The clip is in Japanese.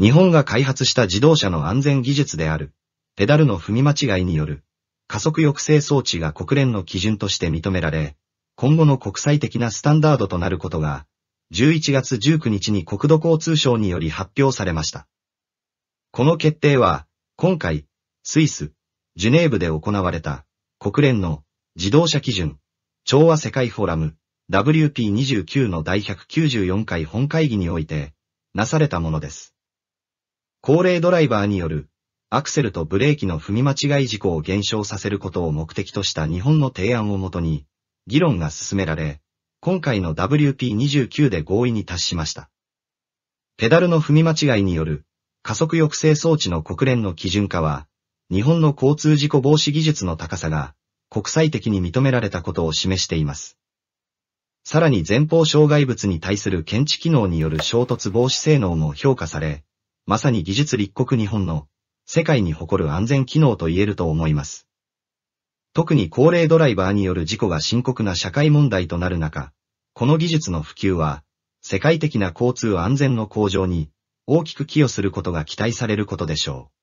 日本が開発した自動車の安全技術である、ペダルの踏み間違いによる、加速抑制装置が国連の基準として認められ、今後の国際的なスタンダードとなることが、11月19日に国土交通省により発表されました。この決定は、今回、スイス、ジュネーブで行われた、国連の自動車基準、調和世界フォーラム、WP29 の第194回本会議において、なされたものです。高齢ドライバーによるアクセルとブレーキの踏み間違い事故を減少させることを目的とした日本の提案をもとに議論が進められ、今回の WP29 で合意に達しました。ペダルの踏み間違いによる加速抑制装置の国連の基準化は、日本の交通事故防止技術の高さが国際的に認められたことを示しています。さらに前方障害物に対する検知機能による衝突防止性能も評価され、まさに技術立国日本の、世界に誇る安全機能と言えると思います。特に高齢ドライバーによる事故が深刻な社会問題となる中、この技術の普及は、世界的な交通安全の向上に、大きく寄与することが期待されることでしょう。